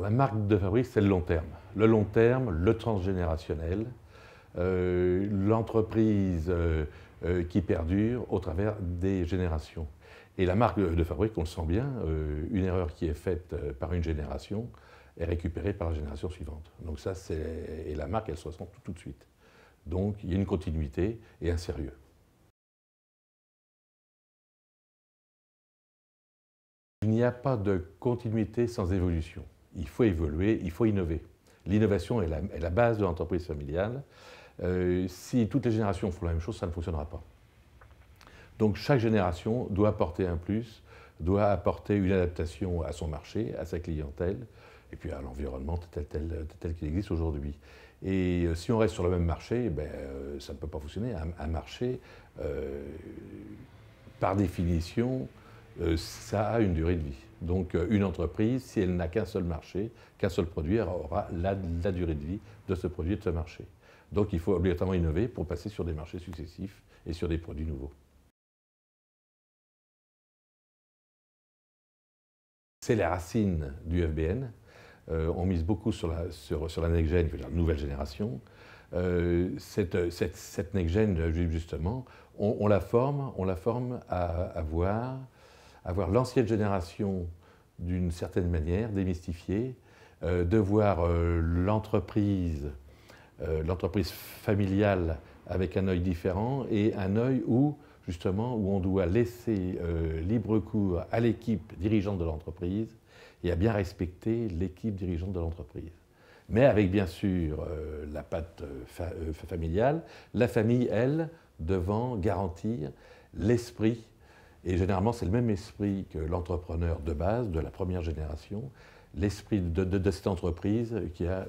La marque de fabrique, c'est le long terme. Le long terme, le transgénérationnel, euh, l'entreprise euh, euh, qui perdure au travers des générations. Et la marque de fabrique, on le sent bien, une erreur qui est faite par une génération est récupérée par la génération suivante. Donc ça, c'est... Et la marque, elle se ressent tout de suite. Donc il y a une continuité et un sérieux. Il n'y a pas de continuité sans évolution il faut évoluer, il faut innover. L'innovation est, la, base de l'entreprise familiale. Euh, si toutes les générations font la même chose, ça ne fonctionnera pas. Donc chaque génération doit apporter un plus, doit apporter une adaptation à son marché, à sa clientèle, et puis à l'environnement tel, qu'il existe aujourd'hui. Et euh, si on reste sur le même marché, eh ben, euh, ça ne peut pas fonctionner. Un, marché, par définition, euh, ça a une durée de vie. Donc euh, une entreprise, si elle n'a qu'un seul marché, qu'un seul produit, aura la, durée de vie de ce produit et de ce marché. Donc il faut obligatoirement innover pour passer sur des marchés successifs et sur des produits nouveaux. C'est la racine du FBN. Euh, on mise beaucoup sur la, sur, la next gen, nouvelle génération. cette, cette, cette next gen, justement, on, la forme, on la forme à, à voir avoir l'ancienne génération d'une certaine manière, démystifiée, euh, de voir euh, l'entreprise, euh, l'entreprise familiale avec un œil différent et un œil où, justement, où on doit laisser libre cours à l'équipe dirigeante de l'entreprise et à bien respecter l'équipe dirigeante de l'entreprise. Mais avec bien sûr la patte familiale, la famille, elle, devant garantir l'esprit et généralement, c'est le même esprit que l'entrepreneur de base, de la première génération, l'esprit de, cette entreprise euh,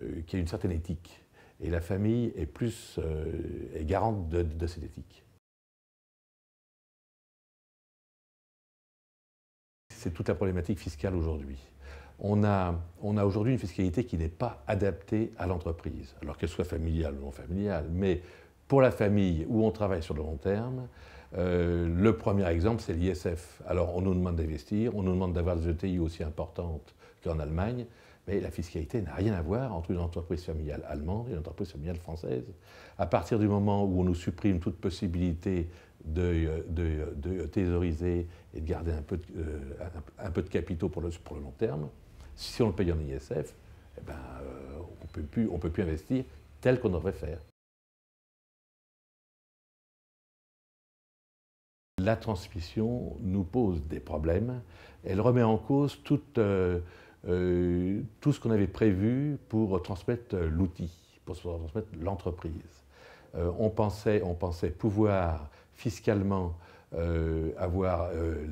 euh, qui a, une certaine éthique. Et la famille est plus euh, est garante de, cette éthique. C'est toute la problématique fiscale aujourd'hui. On a, on a aujourd'hui une fiscalité qui n'est pas adaptée à l'entreprise, alors qu'elle soit familiale ou non familiale. Mais pour la famille où on travaille sur le long terme, euh, le premier exemple, c'est l'ISF. Alors, on nous demande d'investir, on nous demande d'avoir des ETI aussi importantes qu'en Allemagne, mais la fiscalité n'a rien à voir entre une entreprise familiale allemande et une entreprise familiale française. À partir du moment où on nous supprime toute possibilité de, euh, de, euh, de thésauriser et de garder un peu de, un, peu de capitaux pour le, pour le, long terme, si on le paye en ISF, eh ben, on on ne peut plus investir tel qu'on devrait faire. La transmission nous pose des problèmes. Elle remet en cause euh, euh, tout ce qu'on avait prévu pour transmettre l'outil, pour transmettre l'entreprise. Euh, on, pensait, on pensait pouvoir fiscalement avoir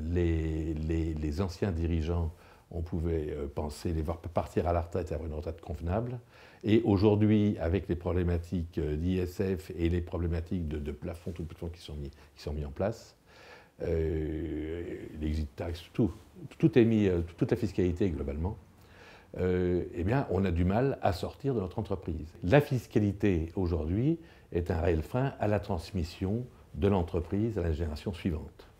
les, anciens dirigeants, on pouvait penser les voir partir à la retraite et avoir une retraite convenable. Et aujourd'hui, avec les problématiques d'ISF et les problématiques de, de plafonds, tout plafonds qui sont mis, qui sont mis en place, euh, l'exit tax, tout, tout est mis, euh, toute la fiscalité globalement, euh, eh bien, on a du mal à sortir de notre entreprise. La fiscalité aujourd'hui est un réel frein à la transmission de l'entreprise à la génération suivante.